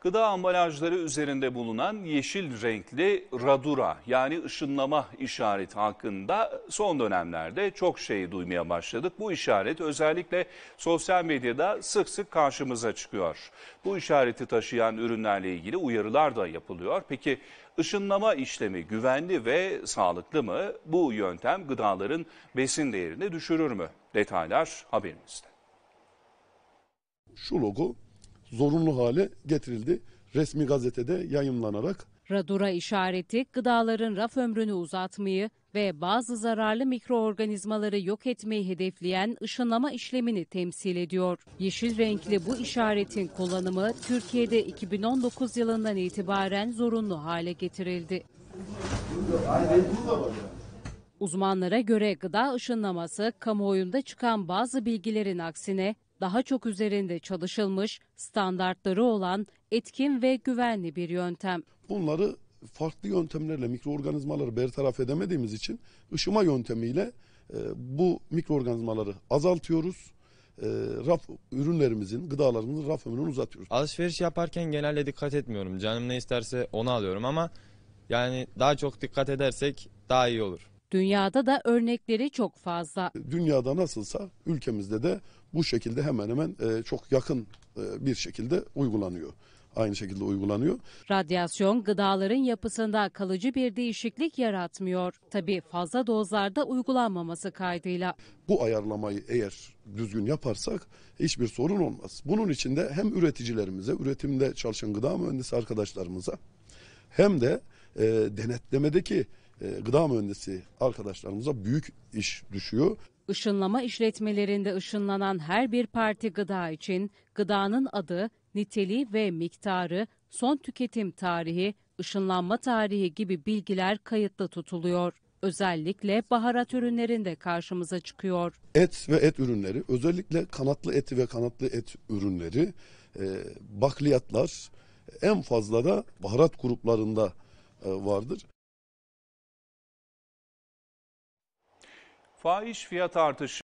Gıda ambalajları üzerinde bulunan yeşil renkli radura yani ışınlama işareti hakkında son dönemlerde çok şey duymaya başladık. Bu işaret özellikle sosyal medyada sık sık karşımıza çıkıyor. Bu işareti taşıyan ürünlerle ilgili uyarılar da yapılıyor. Peki ışınlama işlemi güvenli ve sağlıklı mı? Bu yöntem gıdaların besin değerini düşürür mü? Detaylar haberimizde. Şu logo zorunlu hale getirildi. Resmi gazetede yayımlanarak. Radura işareti gıdaların raf ömrünü uzatmayı ve bazı zararlı mikroorganizmaları yok etmeyi hedefleyen ışınlama işlemini temsil ediyor. Yeşil renkli bu işaretin kullanımı Türkiye'de 2019 yılından itibaren zorunlu hale getirildi. Uzmanlara göre gıda ışınlaması kamuoyunda çıkan bazı bilgilerin aksine daha çok üzerinde çalışılmış, standartları olan etkin ve güvenli bir yöntem. Bunları farklı yöntemlerle mikroorganizmaları bertaraf edemediğimiz için ışıma yöntemiyle e, bu mikroorganizmaları azaltıyoruz. E, raf ürünlerimizin, gıdalarımızın raf ömrünü uzatıyoruz. Alışveriş yaparken genelde dikkat etmiyorum. Canım ne isterse onu alıyorum ama yani daha çok dikkat edersek daha iyi olur. Dünyada da örnekleri çok fazla. Dünyada nasılsa ülkemizde de bu şekilde hemen hemen e, çok yakın e, bir şekilde uygulanıyor aynı şekilde uygulanıyor. Radyasyon gıdaların yapısında kalıcı bir değişiklik yaratmıyor. Tabii fazla dozlarda uygulanmaması kaydıyla. Bu ayarlamayı eğer düzgün yaparsak hiçbir sorun olmaz. Bunun için de hem üreticilerimize, üretimde çalışan gıda mühendisi arkadaşlarımıza hem de e, denetlemedeki e, gıda mühendisi arkadaşlarımıza büyük iş düşüyor. Işınlama işletmelerinde ışınlanan her bir parti gıda için gıdanın adı, niteliği ve miktarı, son tüketim tarihi, ışınlanma tarihi gibi bilgiler kayıtlı tutuluyor. Özellikle baharat ürünlerinde karşımıza çıkıyor. Et ve et ürünleri, özellikle kanatlı eti ve kanatlı et ürünleri, e, bakliyatlar en fazla da baharat gruplarında e, vardır. Faiz fiyat artışı